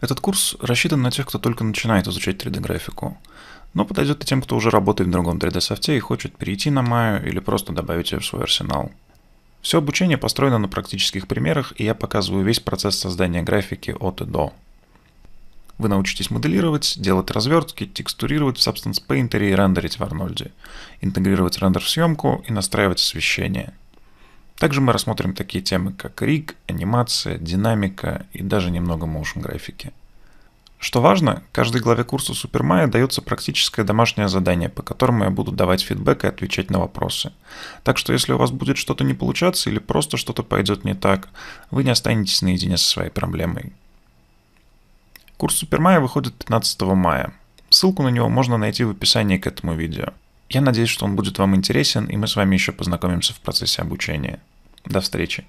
Этот курс рассчитан на тех, кто только начинает изучать 3D-графику, но подойдет и тем, кто уже работает в другом 3D-софте и хочет перейти на Maya или просто добавить ее в свой арсенал. Все обучение построено на практических примерах, и я показываю весь процесс создания графики от и до. Вы научитесь моделировать, делать развертки, текстурировать в Substance Painter и рендерить в Арнольде, интегрировать рендер в съемку и настраивать освещение. Также мы рассмотрим такие темы, как риг, анимация, динамика и даже немного motion графики. Что важно, каждой главе курса Супермая дается практическое домашнее задание, по которому я буду давать фидбэк и отвечать на вопросы. Так что если у вас будет что-то не получаться или просто что-то пойдет не так, вы не останетесь наедине со своей проблемой. Курс Супермая выходит 15 мая. Ссылку на него можно найти в описании к этому видео. Я надеюсь, что он будет вам интересен, и мы с вами еще познакомимся в процессе обучения. До встречи!